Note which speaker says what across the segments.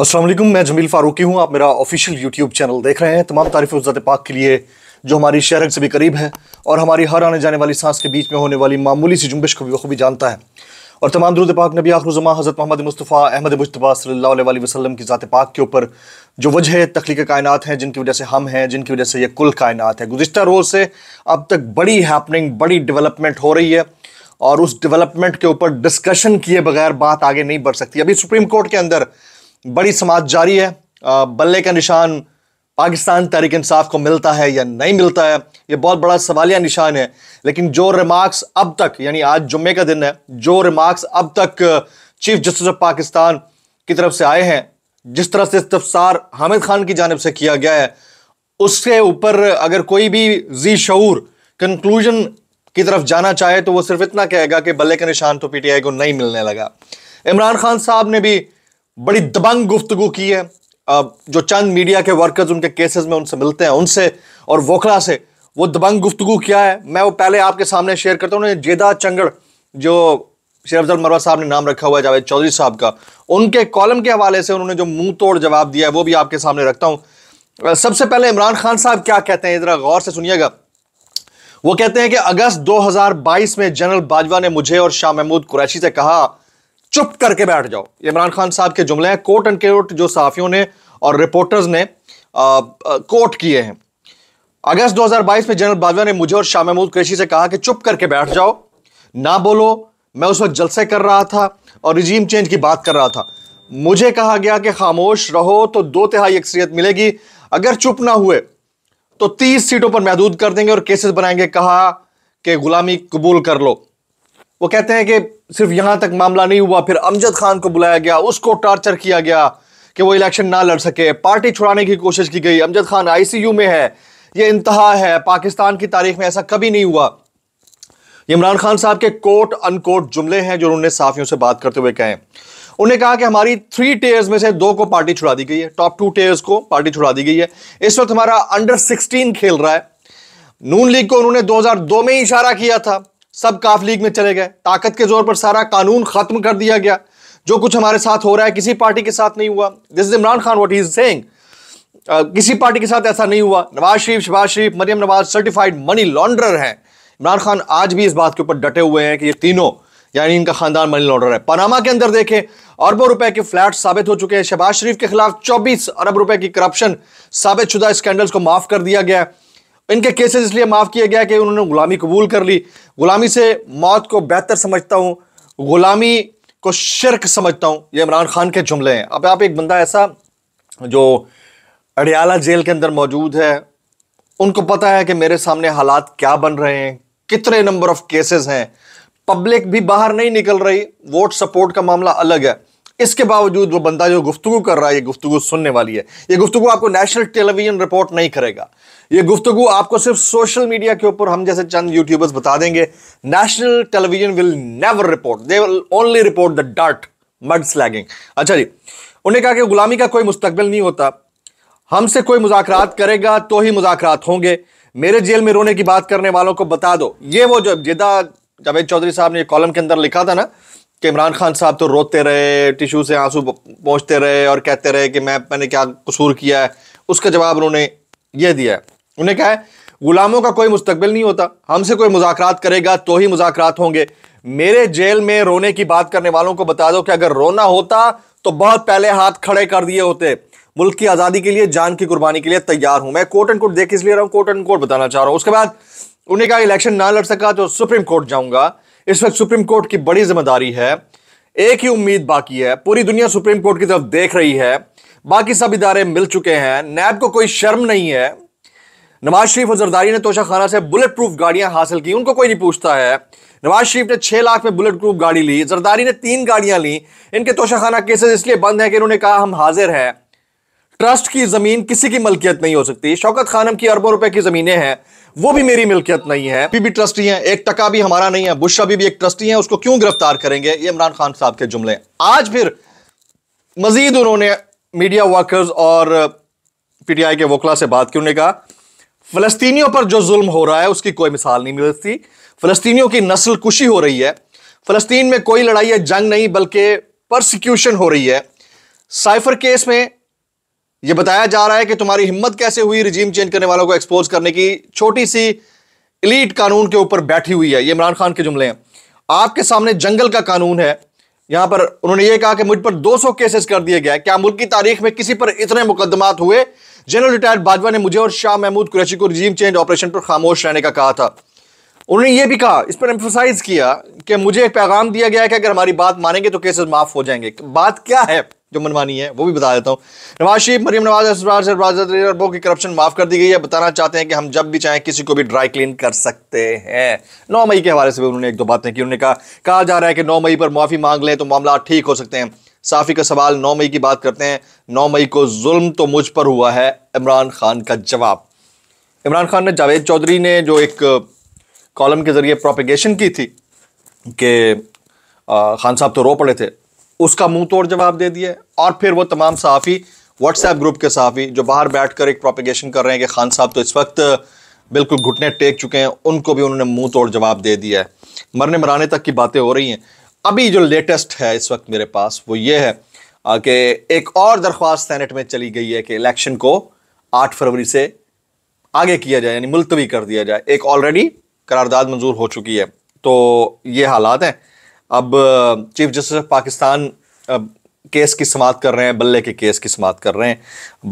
Speaker 1: असलम मैं जमील फारूकी हूँ आप मेरा ऑफिशियल यूट्यूब चैनल देख रहे हैं तमाम तारीफ उजात पाक के लिए जो हमारी शहरक से भी करीब है और हमारी हर आने जाने वाली सांस के बीच में होने वाली मामूली सी जुम्बिश को भी बखूबी जानता है और तमाम दरुद पाक नबी आखरुजमा हज़रत मोहम्मद मुस्तफ़ा अहमद मुशतफ़ा सल्ला वसलम की ज़ात पाक के ऊपर जो वजह तख्लीक कायनत हैं जिनकी वजह से हम हैं जिनकी वजह से यह कुल कायनत है गुज्त रोज़ से अब तक बड़ी हैपनिंग बड़ी डेवलपमेंट हो रही है और उस डेवलपमेंट के ऊपर डिस्कशन किए बगैर बात आगे नहीं बढ़ सकती अभी सुप्रीम कोर्ट के अंदर बड़ी समाज जारी है बल्ले का निशान पाकिस्तान तहरीक इंसाफ को मिलता है या नहीं मिलता है ये बहुत बड़ा सवालिया निशान है लेकिन जो रिमार्क्स अब तक यानी आज जुम्मे का दिन है जो रिमार्क्स अब तक चीफ जस्टिस ऑफ पाकिस्तान की तरफ से आए हैं जिस तरह से इस्तफसार हामिद खान की जानब से किया गया है उसके ऊपर अगर कोई भी जी शूर कंक्लूजन की तरफ जाना चाहे तो वो सिर्फ इतना कहेगा कि बल्ले का निशान तो पीटीआई को नहीं मिलने लगा इमरान खान साहब ने भी बड़ी दबंग गुफ्तगु की है जो चंद मीडिया के वर्कर्स उनके केसेस में उनसे मिलते हैं उनसे और वोखला से वो दबंग गुफ्तगु क्या है मैं वो पहले आपके सामने शेयर करता हूँ जेदा चंगड़ जो शेर अफजल मरवा साहब ने नाम रखा हुआ है जावेद चौधरी साहब का उनके कॉलम के हवाले से उन्होंने जो मुंह तोड़ जवाब दिया है वो भी आपके सामने रखता हूँ सबसे पहले इमरान खान साहब क्या कहते हैं ज़रा गौर से सुनिएगा वो कहते हैं कि अगस्त 2022 में जनरल बाजवा ने मुझे और शाह महमूद कुरैशी से कहा चुप करके बैठ जाओ इमरान खान साहब के जुमले हैं कोट एंड कोट जो साफियों ने और रिपोर्टर्स ने आ, आ, कोट किए हैं अगस्त 2022 में जनरल बाजवा ने मुझे और शाह महमूद कैशी से कहा कि चुप करके बैठ जाओ ना बोलो मैं उस वक्त जलसे कर रहा था और रिजीम चेंज की बात कर रहा था मुझे कहा गया कि खामोश रहो तो दो तिहाई अक्सरियत मिलेगी अगर चुप ना हुए तो तीस सीटों पर महदूद कर देंगे और केसेस बनाएंगे कहा कि गुलामी कबूल कर लो वो कहते हैं कि सिर्फ यहां तक मामला नहीं हुआ फिर अमजद खान को बुलाया गया उसको टॉर्चर किया गया कि वो इलेक्शन ना लड़ सके पार्टी छुड़ाने की कोशिश की गई अमजद खान आईसीयू में है ये इंतहा है पाकिस्तान की तारीख में ऐसा कभी नहीं हुआ इमरान खान साहब के कोट अनकोट जुमले हैं जो उन्होंने साफियों से बात करते हुए कहे उन्हें कहा कि हमारी थ्री टेयर्स में से दो को पार्टी छुड़ा दी गई है टॉप टू टेयर्स को पार्टी छुड़ा दी गई है इस वक्त हमारा अंडर सिक्सटीन खेल रहा है नून लीग को उन्होंने 2002 में इशारा किया था सब काफ लीग में चले गए ताकत के जोर पर सारा कानून खत्म कर दिया गया जो कुछ हमारे साथ हो रहा है किसी पार्टी के साथ नहीं हुआ this is Imran Khan what is सेंग किसी पार्टी के साथ ऐसा नहीं हुआ Nawaz Sharif Shahbaz Sharif Maryam Nawaz certified money launderer है इमरान खान आज भी इस बात के ऊपर डटे हुए हैं कि ये तीनों यानी इनका खानदान मनी लॉन्ड्रर है पनामा के अंदर देखें अरबों रुपए के फ्लैट साबित हो चुके हैं शहबाज शरीफ के खिलाफ 24 अरब रुपए की करप्शन साबित शुदा स्कैंडल्स को माफ कर दिया गया है इनके केसेस इसलिए माफ़ किया गया कि उन्होंने गुलामी कबूल कर ली गुलामी से मौत को बेहतर समझता हूँ गुलामी को शिरक समझता हूँ ये इमरान खान के जुमले हैं अब आप एक बंदा ऐसा जो अडियाला जेल के अंदर मौजूद है उनको पता है कि मेरे सामने हालात क्या बन रहे हैं कितने नंबर ऑफ केसेस हैं पब्लिक भी बाहर नहीं निकल रही वोट सपोर्ट का मामला अलग है इसके बावजूद वो बंदा जो गुफ्तु कर रहा है ये गुफ्तु सुनने वाली है ये गुफ्तु आपको नेशनल टेलीविजन रिपोर्ट नहीं करेगा ये गुफ्तु आपको सिर्फ सोशल मीडिया के ऊपर हम जैसे चंद यूट्यूबर्स बता देंगे national television will never report they will only report the dirt mud slinging अच्छा जी उन्हें कहा कि गुलामी का कोई मुस्तबिल नहीं होता हमसे कोई मुजाकरात करेगा तो ही मुजाकरात होंगे मेरे जेल में रोने की बात करने वालों को बता दो ये वो जो जिदा जावेद चौधरी साहब ने कॉलम के अंदर लिखा था ना कि इमरान खान साहब तो रोते रहे टिशू से आंसू पहुँचते रहे और कहते रहे कि मैं मैंने क्या कसूर किया है उसका जवाब उन्होंने यह दिया है उन्हें कहा है गुलामों का कोई मुस्तबिल नहीं होता हमसे कोई मुजाकरात करेगा तो ही मुजाकर होंगे मेरे जेल में रोने की बात करने वालों को बता दो कि अगर रोना होता तो बहुत पहले हाथ खड़े कर दिए होते मुल्क की आज़ादी के लिए जान की कुर्बानी के लिए तैयार हूं मैं कोर्ट एंड कोर्ट देख इसलिए रहा हूं कोर्ट एंड कोर्ट बताना चाह रहा हूं उसके बाद उन्हें कहा इलेक्शन ना लड़ सका तो सुप्रीम कोर्ट जाऊंगा इस वक्त सुप्रीम कोर्ट की बड़ी जिम्मेदारी है एक ही उम्मीद बाकी है पूरी दुनिया सुप्रीम कोर्ट की तरफ देख रही है बाकी सब इदारे मिल चुके हैं नैब को कोई शर्म नहीं है नवाज शरीफ और जरदारी ने तोशा खाना से बुलेट प्रूफ गाड़ियां हासिल की उनको कोई नहीं पूछता है नवाज शरीफ ने छह लाख में बुलेट प्रूफ गाड़ी ली जरदारी ने तीन गाड़ियां ली इनके तोशा खाना केसेस इसलिए बंद है कि इन्होंने कहा हम हाजिर हैं ट्रस्ट की जमीन किसी की मलकियत नहीं हो सकती शौकत खानम की अरबों रुपए की जमीनें हैं वो भी मेरी मिलकियत नहीं है भी भी ट्रस्टी हैं एक टका भी हमारा नहीं है बुशा भी, भी एक ट्रस्टी है उसको क्यों गिरफ्तार करेंगे ये इमरान खान साहब के जुमले आज फिर मजीद उन्होंने मीडिया वर्कर्स और पीटीआई के वोकला से बात की उन्होंने कहा फलस्तीनियों पर जो जुल्म हो रहा है उसकी कोई मिसाल नहीं मिलती फलस्तीनियों की नस्ल कुशी हो रही है फलस्तीन में कोई लड़ाई या जंग नहीं बल्कि प्रोसिक्यूशन हो रही है साइफर केस में ये बताया जा रहा है कि तुम्हारी हिम्मत कैसे हुई रिजीम चेंज करने वालों को एक्सपोज करने की छोटी सी इलीट कानून के ऊपर बैठी हुई है ये इमरान खान के जुमले हैं आपके सामने जंगल का कानून है यहां पर उन्होंने ये कहा कि मुझ पर 200 केसेस कर दिए गए क्या मुल्क की तारीख में किसी पर इतने मुकदमात हुए जनरल रिटायर्ड बाजवा ने मुझे और शाह महमूद कुरैशी को रिजीम चेंज ऑपरेशन पर खामोश रहने का कहा था उन्होंने ये भी कहा इस पर एम्फोसाइज किया कि मुझे एक पैगाम दिया गया है कि अगर हमारी बात मानेंगे तो केसेस माफ हो जाएंगे बात क्या है जो मनमानी है वो भी बता देता हूँ नवाज शरीफ मरीम नवाज अरबों की करप्शन माफ़ कर दी गई है बताना चाहते हैं कि हम जब भी चाहें किसी को भी ड्राई क्लीन कर सकते हैं नौ मई के हवाले से भी उन्होंने एक दो बातें की उन्होंने कहा कहा जा रहा है कि नौ मई पर माफ़ी मांग लें तो मामला ठीक हो सकते हैं साफ़ी का सवाल नौ मई की बात करते हैं नौ मई को जुल्म तो मुझ पर हुआ है इमरान खान का जवाब इमरान खान ने जावेद चौधरी ने जो एक कॉलम के ज़रिए प्रोपिगेशन की थी कि खान साहब तो रो पड़े थे उसका मुंह तोड़ जवाब दे दिया और फिर वो तमाम सहाफ़ी व्हाट्सएप ग्रुप के सहाफ़ी जो बाहर बैठ कर एक प्रोपिगेशन कर रहे हैं कि खान साहब तो इस वक्त बिल्कुल घुटने टेक चुके हैं उनको भी उन्होंने मुंह तोड़ जवाब दे दिया है मरने मराने तक की बातें हो रही हैं अभी जो लेटेस्ट है इस वक्त मेरे पास वो ये है कि एक और दरख्वास्त सेनेट में चली गई है कि इलेक्शन को आठ फरवरी से आगे किया जाए यानी मुलतवी कर दिया जाए एक ऑलरेडी करारदाद मंजूर हो चुकी है तो ये हालात हैं अब chief justice of Pakistan case की समात कर रहे हैं बल्ले के केस की समात कर रहे हैं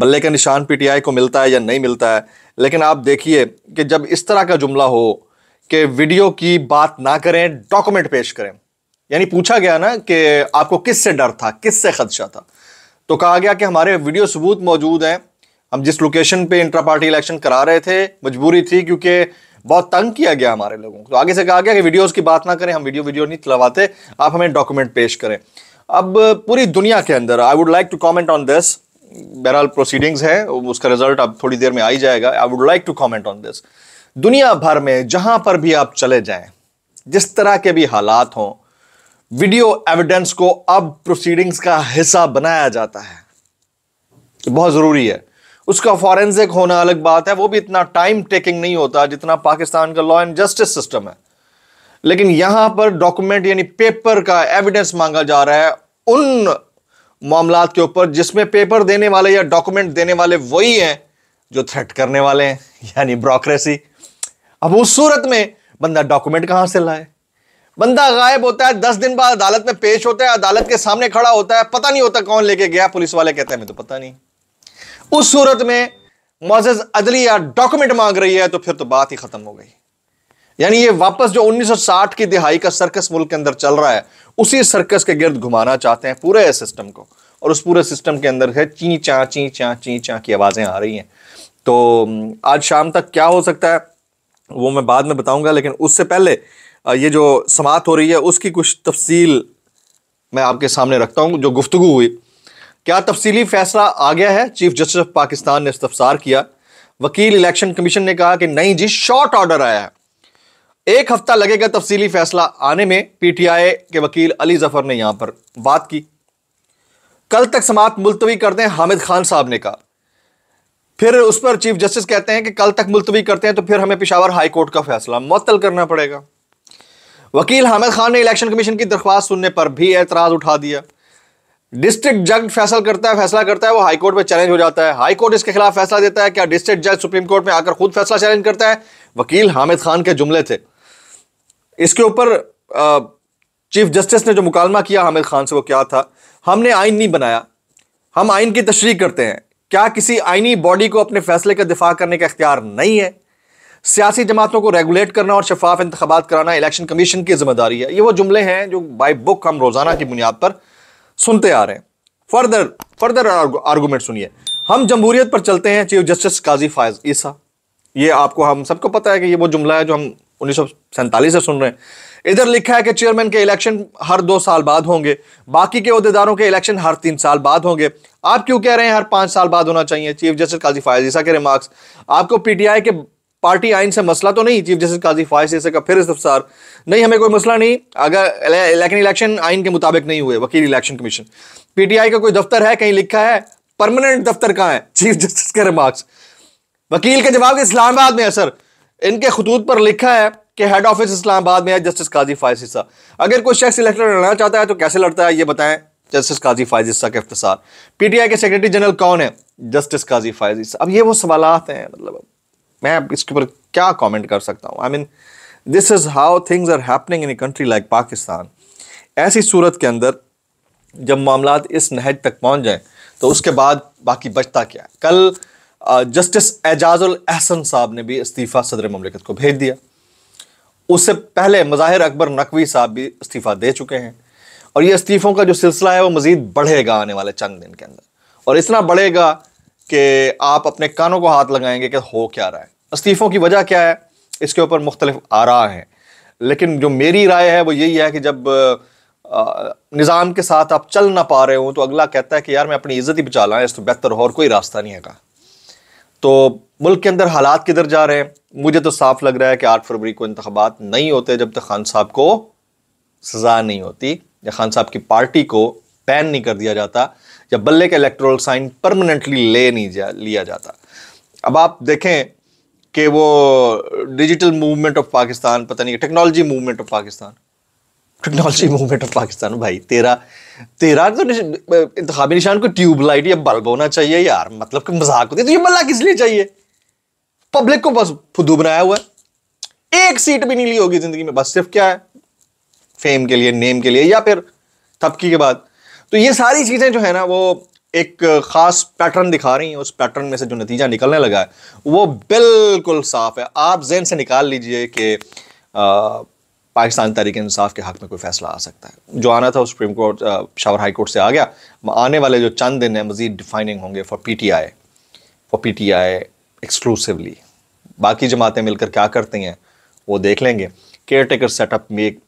Speaker 1: बल्ले का निशान पीटीआई को मिलता है या नहीं मिलता है लेकिन आप देखिए कि जब इस तरह का जुमला हो कि वीडियो की बात ना करें डॉक्यूमेंट पेश करें यानी पूछा गया ना कि आपको किस से डर था किस से खदशा था तो कहा गया कि हमारे वीडियो सबूत मौजूद हैं हम जिस लोकेशन पे इंट्रा पार्टी इलेक्शन करा रहे थे मजबूरी थी क्योंकि बहुत तंग किया गया हमारे लोगों को तो आगे से कहा गया कि वीडियोस की बात ना करें हम वीडियो वीडियो नहीं चलवाते आप हमें डॉक्यूमेंट पेश करें अब पूरी दुनिया के अंदर I would like to comment on this बहरहाल प्रोसीडिंग्स है उसका रिजल्ट अब थोड़ी देर में आ ही जाएगा I would like to comment on this दुनिया भर में जहां पर भी आप चले जाएं जिस तरह के भी हालात हों वीडियो एविडेंस को अब प्रोसीडिंग्स का हिस्सा बनाया जाता है बहुत ज़रूरी है उसका फॉरेंसिक होना अलग बात है वो भी इतना टाइम टेकिंग नहीं होता जितना पाकिस्तान का लॉ एंड जस्टिस सिस्टम है लेकिन यहां पर डॉक्यूमेंट यानी पेपर का एविडेंस मांगा जा रहा है उन मामला के ऊपर जिसमें पेपर देने वाले या डॉक्यूमेंट देने वाले वही हैं जो थ्रेट करने वाले हैं यानी ब्रोक्रेसी अब उस सूरत में बंदा डॉक्यूमेंट कहां से लाए बंदा गायब होता है दस दिन बाद अदालत में पेश होता है अदालत के सामने खड़ा होता है पता नहीं होता कौन लेके गया पुलिस वाले कहते हैं मैं तो पता नहीं उस सूरत में मोजज अदलिया डॉक्यूमेंट मांग रही है तो फिर तो बात ही खत्म हो गई यानी ये वापस जो 1960 की दिहाई का सर्कस मुल्क के अंदर चल रहा है उसी सर्कस के गिर्द घुमाना चाहते हैं पूरे सिस्टम को और उस पूरे सिस्टम के अंदर है ची चा ची चा ची चा की आवाज़ें आ रही हैं तो आज शाम तक क्या हो सकता है वो मैं बाद में बताऊंगा लेकिन उससे पहले ये जो समात हो रही है उसकी कुछ तफसील मैं आपके सामने रखता हूँ जो गुफ्तु हुई क्या तफसीली फैसला आ गया है चीफ जस्टिस ऑफ पाकिस्तान ने इस्तफसार किया वकील इलेक्शन कमीशन ने कहा कि नहीं जी शॉर्ट ऑर्डर आया है एक हफ्ता लगेगा तफसीली फैसला आने में पीटीआई के वकील अली जफर ने यहां पर बात की कल तक समाप्त मुलतवी करते हैं हामिद खान साहब ने कहा फिर उस पर चीफ जस्टिस कहते हैं कि कल तक मुलतवी करते हैं तो फिर हमें पिशावर हाई कोर्ट का फैसला मुत्तल करना पड़ेगा वकील हामिद खान ने इलेक्शन कमीशन की दरख्वास्त सुनने पर भी एतराज़ उठा दिया डिस्ट्रिक्ट जज फैसला करता है फैसला करता है वो हाई कोर्ट में चैलेंज हो जाता है हाई कोर्ट इसके खिलाफ फैसला देता है क्या डिस्ट्रिक्ट जज सुप्रीम कोर्ट में आकर खुद फैसला चैलेंज करता है वकील हामिद खान के जुमले थे इसके ऊपर चीफ जस्टिस ने जो मुकालमा किया हामिद खान से वो क्या था हमने आइन नहीं बनाया हम आइन की तशरी करते हैं क्या किसी आइनी बॉडी को अपने फैसले का दिफा करने का इख्तियार नहीं है सियासी जमातों को रेगुलेट करना और शफाफ इंतबात कराना इलेक्शन कमीशन की जिम्मेदारी है ये वो जुमले हैं जो बाई बुक हम रोज़ाना की बुनियाद पर सुनते आ रहे हैं फर्दर फर्दर आर्गूमेंट सुनिए हम जमहूरियत पर चलते हैं चीफ जस्टिस काजी फायज ईसा ये आपको हम सबको पता है कि ये वो जुमला है जो हम उन्नीस से सुन रहे हैं इधर लिखा है कि चेयरमैन के इलेक्शन हर दो साल बाद होंगे बाकी के अहदेदारों के इलेक्शन हर तीन साल बाद होंगे आप क्यों कह रहे हैं हर पाँच साल बाद होना चाहिए चीफ जस्टिस काजी फायज ईसा के रिमार्क्स आपको पीटीआई के पार्टी आइन से मसला तो नहीं चीफ जस्टिस काजी फायस जैसे का फिर इस्तफसार नहीं हमें कोई मसला नहीं अगर लेकिन इलेक्शन आइन के मुताबिक नहीं हुए वकील इलेक्शन कमीशन पीटीआई का कोई दफ्तर है कहीं लिखा है परमानेंट दफ्तर कहाँ है चीफ जस्टिस के रिमार्क्स वकील के जवाब इस्लामाबाद में है सर इनके खतूत पर लिखा है कि हेड ऑफिस इस्लामाबाद में है जस्टिस काजी फायस हिस्सा अगर कोई शख्स इलेक्टर लड़ना चाहता है तो कैसे लड़ता है ये बताएं जस्टिस काजी फायज हिस्सा का इफ्तार पीटीआई के सेक्रेटरी जनरल कौन है जस्टिस काजी फायज हिस्सा अब ये वो सवाल हैं मतलब मैं इसके ऊपर क्या कमेंट कर सकता हूँ I mean this is how things are happening in a country like Pakistan ऐसी सूरत के अंदर जब मामला इस नहज तक पहुँच जाए तो उसके बाद बाकी बचता क्या है कल जस्टिस एजाजुल अहसन साहब ने भी इस्तीफ़ा सदर ममलिकत को भेज दिया उससे पहले मज़ाहिर अकबर नकवी साहब भी इस्तीफ़ा दे चुके हैं और ये इस्तीफ़ों का जो सिलसिला है वो मज़ीद बढ़ेगा आने वाले चंद दिन के अंदर और इतना बढ़ेगा कि आप अपने कानों को हाथ लगाएंगे कि हो क्या रहा है इस्तीफ़ों की वजह क्या है इसके ऊपर मुख्तलिफ आरा हैं लेकिन जो मेरी राय है वो यही है कि जब निज़ाम के साथ आप चल ना पा रहे हो तो अगला कहता है कि यार मैं अपनी इज़्ज़त ही बचा लाएँ इस तो बेहतर हो और कोई रास्ता नहीं है तो मुल्क के अंदर हालात किधर जा रहे हैं मुझे तो साफ लग रहा है कि आठ फरवरी को इंतबात नहीं होते जब तक खान साहब को सज़ा नहीं होती या खान साहब की पार्टी को बैन नहीं कर दिया जाता या बल्ले का इलेक्ट्रोल साइन परमानेंटली ले नहीं जा लिया जाता अब आप देखें कि वो डिजिटल मूवमेंट ऑफ पाकिस्तान पता नहीं technology movement of Pakistan technology movement of Pakistan भाई तेरा तेरा तो इंतबी निशान को ट्यूबलाइट या बल्ब होना चाहिए यार मतलब कि मजाक होती है तो ये बल्ला किस लिए चाहिए पब्लिक को बस फुदू बनाया हुआ है एक सीट भी नहीं ली होगी जिंदगी में बस सिर्फ क्या है फेम के लिए नेम के लिए या फिर तबकी के बाद तो ये सारी चीज़ें जो है ना वो एक ख़ास पैटर्न दिखा रही हैं उस पैटर्न में से जो नतीजा निकलने लगा है वो बिल्कुल साफ है आप जहन से निकाल लीजिए कि पाकिस्तान तहरीक इंसाफ के हक में कोई फैसला आ सकता है जो आना था सुप्रीम कोर्ट शावर हाई कोर्ट से आ गया आने वाले जो चंद दिन हैं मज़ीद डिफाइनिंग होंगे for P T I for P T I exclusively बाकी जमातें मिलकर क्या करती हैं वो देख लेंगे caretaker setup make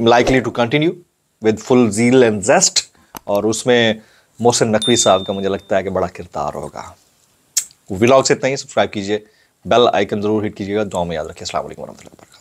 Speaker 1: likely to continue with full zeal and zest और उसमें मोहसिन नकवी साहब का मुझे लगता है कि बड़ा किरदार होगा व्लॉग से इतना ही सब्सक्राइब कीजिए बेल आइकन ज़रूर हिट कीजिएगा दुआ में याद रखिए असल वरहमल वर्क